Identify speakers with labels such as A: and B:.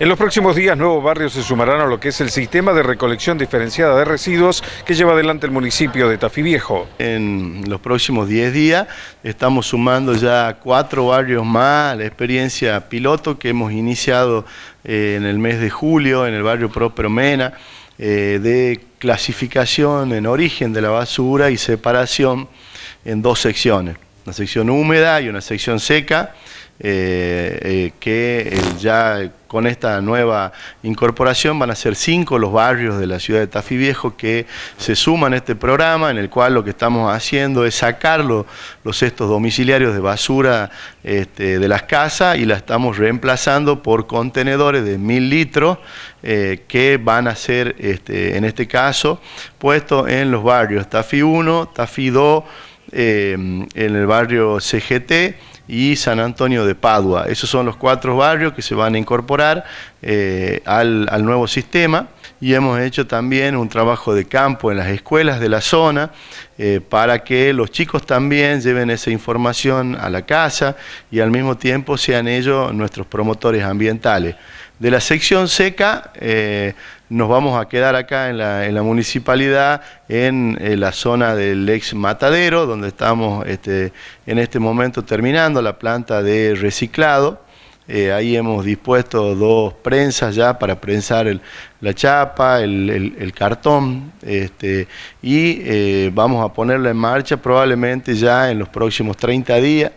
A: En los próximos días, nuevos barrios se sumarán a lo que es el sistema de recolección diferenciada de residuos que lleva adelante el municipio de Tafí Viejo. En los próximos 10 días estamos sumando ya cuatro barrios más a la experiencia piloto que hemos iniciado eh, en el mes de julio en el barrio propio Mena eh, de clasificación en origen de la basura y separación en dos secciones una sección húmeda y una sección seca, eh, eh, que eh, ya con esta nueva incorporación van a ser cinco los barrios de la ciudad de Tafí Viejo que se suman a este programa, en el cual lo que estamos haciendo es sacar los estos domiciliarios de basura este, de las casas y la estamos reemplazando por contenedores de mil litros que van a ser, este, en este caso, puestos en los barrios Tafí 1, Tafí 2, Em, en el barrio CGT y San Antonio de Padua. Esos son los cuatro barrios que se van a incorporar eh, al, nuevo sistema y hemos hecho también un trabajo de campo en las escuelas de la zona eh, para que los chicos también lleven esa información a la casa y al mismo tiempo sean ellos nuestros promotores ambientales. De la sección seca, eh, nos vamos a quedar acá en la, municipalidad, en eh, la zona del ex matadero, donde estamos este, en este momento terminando la planta de reciclado. Eh, ahí hemos dispuesto dos prensas ya para prensar la chapa, el, cartón, este, y eh, vamos a ponerla en marcha probablemente ya en los próximos 30 días.